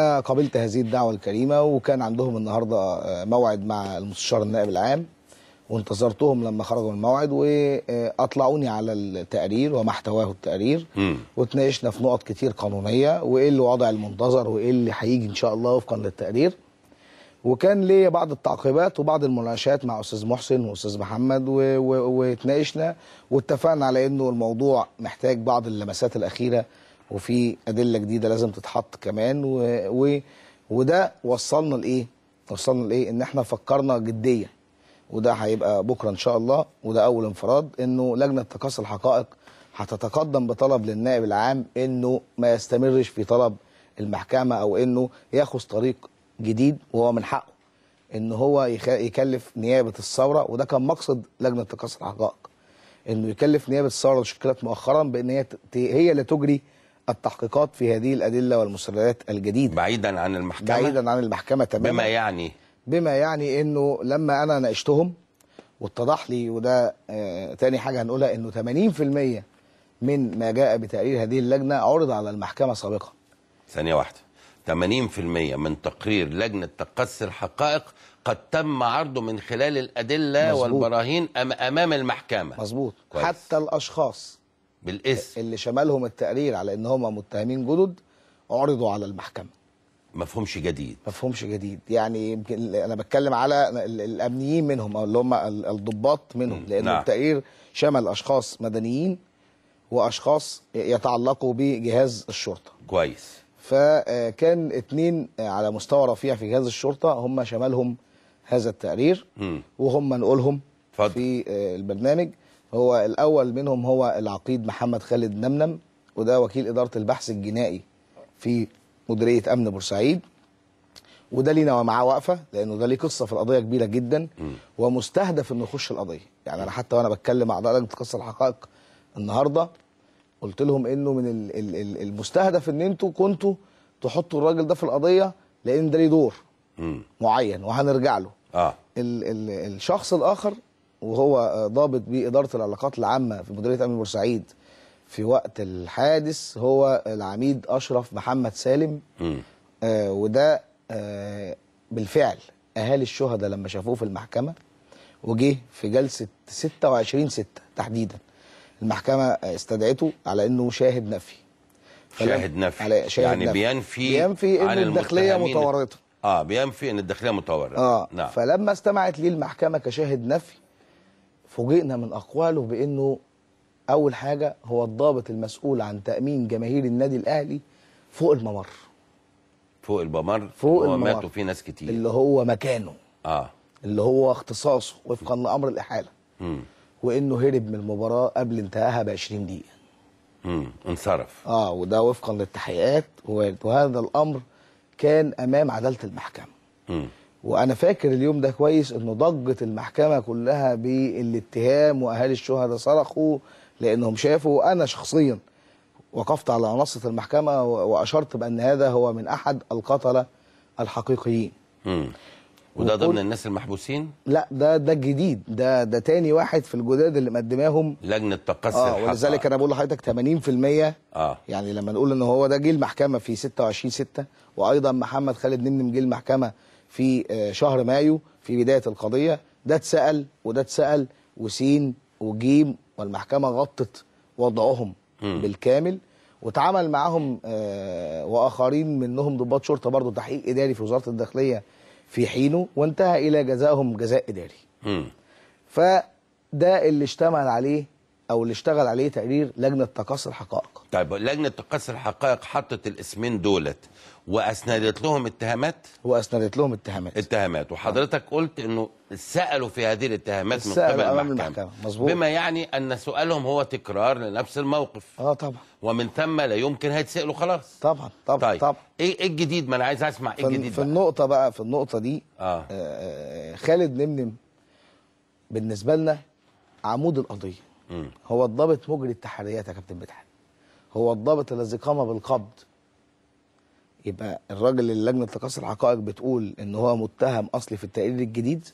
قبلت هذه الدعوة الكريمة وكان عندهم النهاردة آه، موعد مع المستشار النائب العام وانتظرتهم لما خرجوا من الموعد واطلعوني على التقرير وما احتواه التقرير وتناقشنا في نقط كتير قانونيه وايه الوضع المنتظر وايه اللي هيجي ان شاء الله وفقا للتقرير وكان ليا بعض التعقيبات وبعض المناقشات مع استاذ محسن واستاذ محمد واتناقشنا واتفقنا على انه الموضوع محتاج بعض اللمسات الاخيره وفي ادله جديده لازم تتحط كمان و... و... وده وصلنا لايه وصلنا لايه ان احنا فكرنا جديه وده هيبقى بكره ان شاء الله وده اول انفراد انه لجنه تقاص الحقائق هتتقدم بطلب للنائب العام انه ما يستمرش في طلب المحكمه او انه ياخذ طريق جديد وهو من حقه ان هو يكلف نيابه الثوره وده كان مقصد لجنه تقاص الحقائق انه يكلف نيابه الثوره اللي شكلت مؤخرا بان هي هي اللي تجري التحقيقات في هذه الأدلة والمسردات الجديدة بعيدا عن المحكمة بعيدا عن المحكمة تماما بما يعني بما يعني أنه لما أنا ناقشتهم واتضح لي وده آه تاني حاجة هنقولها أنه 80% من ما جاء بتقرير هذه اللجنة عرض على المحكمة سابقا ثانية واحدة 80% من تقرير لجنة تقصي الحقائق قد تم عرضه من خلال الأدلة مزبوط. والبراهين أمام المحكمة مظبوط حتى الأشخاص بالاسم اللي شمالهم التقرير على ان هم متهمين جدد عرضوا على المحكمه مفهومش جديد مفهومش جديد يعني يمكن انا بتكلم على الامنيين منهم او اللي هم الضباط منهم لان نعم. التقرير شمل اشخاص مدنيين واشخاص يتعلقوا بجهاز الشرطه كويس فكان اتنين على مستوى رفيع في جهاز الشرطه هم شمالهم هذا التقرير م. وهم نقولهم فضل. في آه، البرنامج هو الأول منهم هو العقيد محمد خالد نمنم وده وكيل إدارة البحث الجنائي في مديرية أمن بورسعيد وده لينا ومعاه وقفة لأنه ده ليه قصة في القضية كبيرة جدا ومستهدف إنه يخش القضية يعني أنا حتى وأنا بتكلم مع لجنة قصة الحقائق النهاردة قلت لهم إنه من المستهدف إن أنتوا كنتوا تحطوا الراجل ده في القضية لأن ده ليه دور معين وهنرجع له آه. الشخص الآخر وهو ضابط بإدارة العلاقات العامة في مديرية أمن بورسعيد في وقت الحادث هو العميد أشرف محمد سالم آه وده آه بالفعل أهالي الشهداء لما شافوه في المحكمة وجه في جلسة 26 6 تحديدا المحكمة استدعته على أنه شاهد نفي شاهد نفي على شاهد يعني نفي. بينفي بينفي أن الداخلية متورطة اه بينفي ان الداخليه متورطه اه نعم فلما استمعت ليه المحكمه كشاهد نفي فوجئنا من أقواله بأنه أول حاجة هو الضابط المسؤول عن تأمين جماهير النادي الأهلي فوق الممر فوق الممر فوق الممر ماتوا فيه ناس كتير اللي هو مكانه اه اللي هو اختصاصه وفقا لأمر الإحالة امم وإنه هرب من المباراة قبل انتهائها ب 20 دقيقة امم انصرف اه وده وفقا للتحقيقات وهذا الأمر كان أمام عدالة المحكمة امم وانا فاكر اليوم ده كويس انه ضجت المحكمه كلها بالاتهام واهالي الشهداء صرخوا لانهم شافوا انا شخصيا وقفت على منصه المحكمه واشرت بان هذا هو من احد القتله الحقيقيين امم وده ضمن الناس المحبوسين لا ده ده الجديد ده ده تاني واحد في الجداد اللي مقدماهم لجنه تقصي اه ولذلك انا بقول لحضرتك 80% اه يعني لما نقول ان هو ده جه المحكمه في 26 6 وايضا محمد خالد نمنم جه المحكمه في آه، شهر مايو في بداية القضية ده اتسأل وده اتسأل وسين وجيم والمحكمة غطت وضعهم م. بالكامل وتعامل معاهم آه، وآخرين منهم ضباط شرطة برضه تحقيق إداري في وزارة الداخلية في حينه وانتهى إلى جزائهم جزاء إداري م. فده اللي اشتمل عليه أو اللي اشتغل عليه تقرير لجنة تقصي الحقائق طيب لجنه تقصي الحقائق حطت الاسمين دولت واسندت لهم اتهامات واسندت لهم اتهامات اتهامات وحضرتك آه. قلت انه سالوا في هذه الاتهامات من قبل أمام المحكمه مظبوط بما يعني ان سؤالهم هو تكرار لنفس الموقف اه طبعا ومن ثم لا يمكن هيتسالوا خلاص طبعا طبعا طيب. طبعا ايه, إيه الجديد ما انا عايز اسمع ايه الجديد في بقى. النقطه بقى في النقطه دي آه. آه, آه، خالد نمنم بالنسبه لنا عمود القضيه م. هو الضابط مجري التحريات يا كابتن مدحت هو الضابط الذي قام بالقبض يبقى الراجل اللي لجنه تقصي الحقائق بتقول ان هو متهم اصلي في التقرير الجديد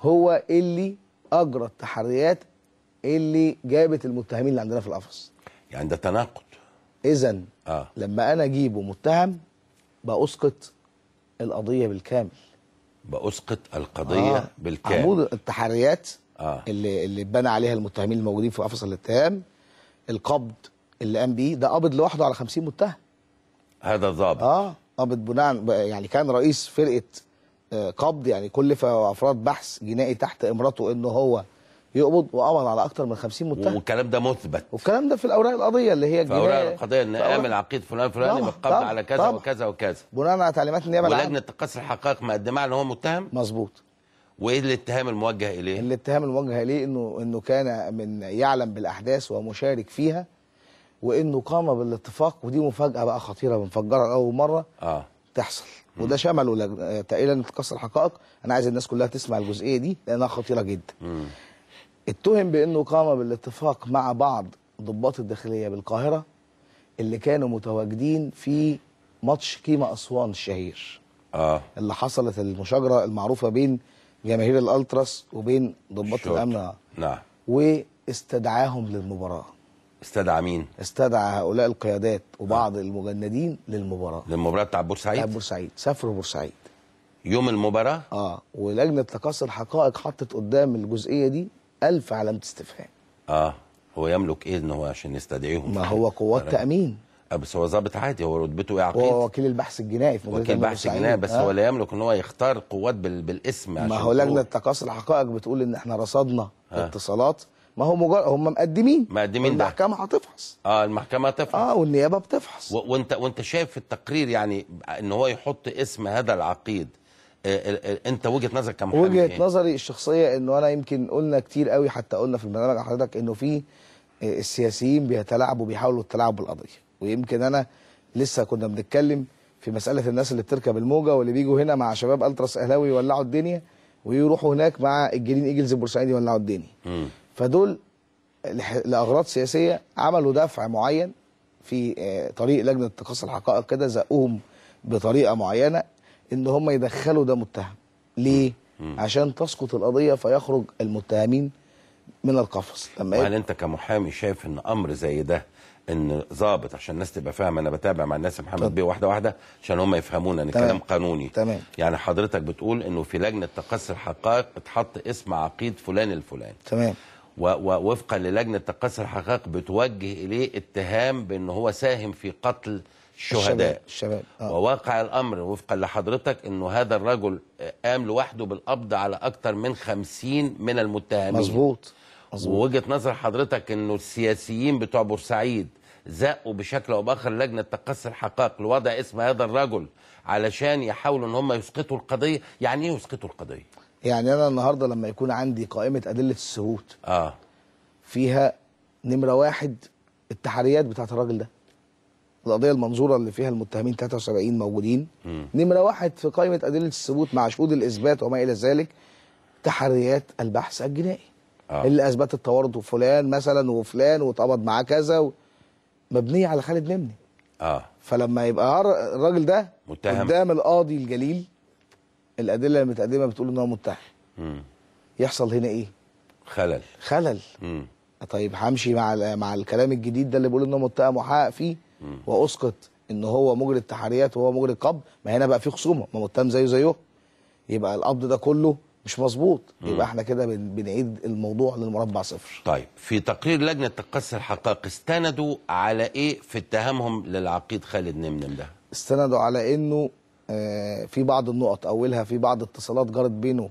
هو اللي اجرى التحريات اللي جابت المتهمين اللي عندنا في القفص يعني ده تناقض اذا آه. لما انا اجيبه متهم باسقط القضيه بالكامل باسقط القضيه آه. بالكامل عمود التحريات آه. اللي اللي اتبنى عليها المتهمين الموجودين في قفص الاتهام القبض اللي قام بيه ده قابض لوحده على 50 متهم هذا الضابط اه قابض بناء يعني كان رئيس فرقه آه، قبض يعني كلف افراد بحث جنائي تحت امرته انه هو يقبض وقبض على اكثر من 50 متهم والكلام ده مثبت والكلام ده في الاوراق القضيه اللي هي الجنائيه الاوراق القضيه ان قام العقيد فلان فلاني بالقبض على كذا طبعا وكذا وكذا بناء على تعليمات النيابه العامه ولجنه تقصي الحقائق مقدمه ان هو متهم مظبوط وايه الاتهام الموجه اليه؟ الاتهام الموجه اليه انه انه كان من يعلم بالاحداث ومشارك فيها وانه قام بالاتفاق ودي مفاجاه بقى خطيره بنفجرها لاول مره اه تحصل مم. وده شمله تقريبا تكسر حقائق انا عايز الناس كلها تسمع الجزئيه دي لانها خطيره جدا مم. اتهم بانه قام بالاتفاق مع بعض ضباط الداخليه بالقاهره اللي كانوا متواجدين في ماتش كيما اسوان الشهير اه اللي حصلت المشاجره المعروفه بين جماهير الالتراس وبين ضباط الامن نعم واستدعاهم للمباراه استدعى مين؟ استدعى هؤلاء القيادات وبعض آه. المجندين للمباراه للمباراه بتاع بورسعيد؟ بتاع بورسعيد سافروا بورسعيد يوم المباراه؟ اه ولجنه تقاصي الحقائق حطت قدام الجزئيه دي ألف علامه استفهام اه هو يملك ايه ان هو عشان يستدعيهم ما هو قوات تامين آه، بس هو ظابط عادي هو رتبته ايه عقيد هو وكيل البحث الجنائي في وكيل البحث الجنائي بس آه. هو لا يملك ان هو يختار قوات بالاسم عشان ما هو لجنه تقاصي الحقائق بتقول ان احنا رصدنا آه. اتصالات ما هو مجرد هم مقدمين مقدمين ده المحكمه هتفحص اه المحكمه هتفحص اه والنيابه بتفحص و... وانت وانت شايف في التقرير يعني ان هو يحط اسم هذا العقيد آه، آه، آه، انت وجهه نظرك كمحامي وجهه إيه؟ نظري الشخصيه انه انا يمكن قلنا كتير قوي حتى قلنا في البرنامج حضرتك انه في السياسيين بيتلاعبوا بيحاولوا التلاعب بالقضيه ويمكن انا لسه كنا بنتكلم في مساله الناس اللي بتركب الموجه واللي بيجوا هنا مع شباب التراس اهلاوي يولعوا الدنيا ويروحوا هناك مع الجلين ايجلز البورسعيدي يولعوا الدنيا فدول لاغراض سياسيه عملوا دفع معين في آه، طريق لجنه تقصي الحقائق كده زقوهم بطريقه معينه ان هم يدخلوا ده متهم ليه عشان تسقط القضيه فيخرج المتهمين من القفص لما يعني انت كمحامي شايف ان امر زي ده ان ظابط عشان الناس تبقى فاهمه انا بتابع مع الناس محمد بيه واحده واحده عشان هم يفهمونا ان الكلام قانوني تمام يعني حضرتك بتقول انه في لجنه تقصي الحقائق اتحط اسم عقيد فلان الفلاني تمام ووفقا للجنه تقصي الحقائق بتوجه اليه اتهام بان هو ساهم في قتل الشهداء الشباب الشباب. آه. وواقع الامر وفقا لحضرتك انه هذا الرجل قام لوحده بالقبض على اكثر من 50 من المتهمين مظبوط ووجهه نظر حضرتك انه السياسيين بتوع بورسعيد زقوا بشكل او باخر لجنه تقصي الحقائق لوضع اسم هذا الرجل علشان يحاولوا ان هم يسقطوا القضيه يعني ايه يسقطوا القضيه يعني انا النهارده لما يكون عندي قائمه ادله السهوت اه فيها نمره واحد التحريات بتاعت الراجل ده القضيه المنظوره اللي فيها المتهمين 73 موجودين م. نمره واحد في قائمه ادله الثبوت مع شهود الاثبات وما الى ذلك تحريات البحث الجنائي آه. اللي اثبت التورط وفلان مثلا وفلان واتقبض معاه كذا و... مبنيه على خالد نمني اه فلما يبقى الراجل ده متهم قدام القاضي الجليل الادله المتقدمه بتقول ان هو متهم يحصل هنا ايه خلل خلل مم. طيب همشي مع مع الكلام الجديد ده اللي بيقول ان هو متهم وحقق فيه مم. واسقط ان هو مجري التحريات وهو مجري القبض ما هنا بقى في خصومه ما متهم زيه زيه يبقى القبض ده كله مش مظبوط يبقى احنا كده بنعيد الموضوع للمربع صفر طيب في تقرير لجنه تقصي الحقائق استندوا على ايه في اتهامهم للعقيد خالد نمنم ده استندوا على انه آه، في بعض النقط اولها في بعض اتصالات جرت بينه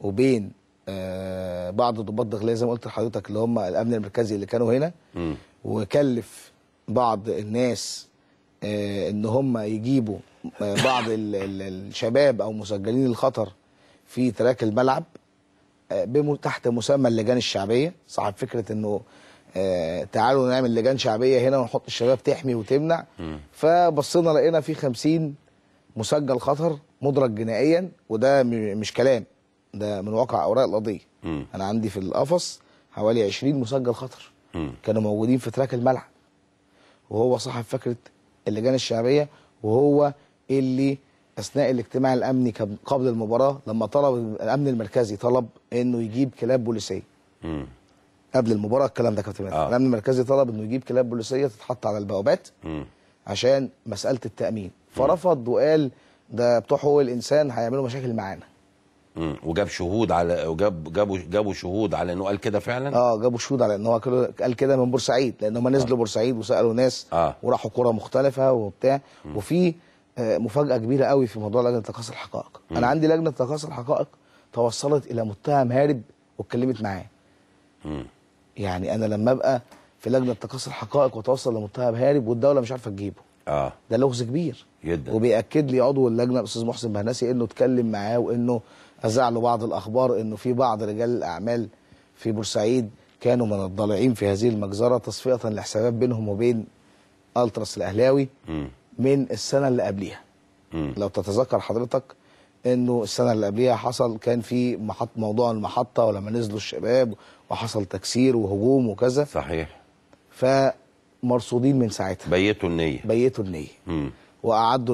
وبين آه، بعض ضباط داخليه زي ما قلت لحضرتك اللي هم الامن المركزي اللي كانوا هنا وكلف بعض الناس آه، ان هم يجيبوا بعض الشباب او مسجلين الخطر في تراك الملعب تحت مسمى اللجان الشعبيه صاحب فكره انه تعالوا نعمل لجان شعبيه هنا ونحط الشباب تحمي وتمنع فبصينا لقينا في 50 مسجل خطر مدرج جنائيا وده مش كلام ده من واقع اوراق القضيه انا عندي في القفص حوالي 20 مسجل خطر م. كانوا موجودين في تراك الملعب وهو صاحب فكره اللجان الشعبيه وهو اللي اثناء الاجتماع الامني قبل المباراه لما طلب الامن المركزي طلب انه يجيب كلاب بوليسيه قبل المباراه الكلام ده كابتن آه. الامن المركزي طلب انه يجيب كلاب بوليسيه تتحط على البوابات عشان مساله التامين فرفض وقال ده بتوع حقوق الانسان هيعملوا مشاكل معانا امم وجاب شهود على وجاب جابوا جابوا شهود على انه قال كده فعلا اه جابوا شهود على انه هو قال كده من بورسعيد لان هم نزلوا آه. بورسعيد وسالوا ناس آه. وراحوا كره مختلفه وبتاع مم. وفي آه، مفاجاه كبيره قوي في موضوع لجنه تقاصي الحقائق مم. انا عندي لجنه تقاصي الحقائق توصلت الى متهم هارب واتكلمت معاه مم. يعني انا لما ابقى في لجنه تقاصي الحقائق وتوصل لمتهم هارب والدوله مش عارفه تجيبه اه ده لغز كبير جدا وبيأكد لي عضو اللجنه الاستاذ محسن مهنسي انه اتكلم معاه وانه اذاع له بعض الاخبار انه في بعض رجال الاعمال في بورسعيد كانوا من الضالعين في هذه المجزره تصفيه لحسابات بينهم وبين التراس الاهلاوي م. من السنه اللي قبليها م. لو تتذكر حضرتك انه السنه اللي قبليها حصل كان في محط موضوع المحطه ولما نزلوا الشباب وحصل تكسير وهجوم وكذا صحيح ف مرصودين من ساعتها بيتوا النيه بيتوا النيه وأعدوا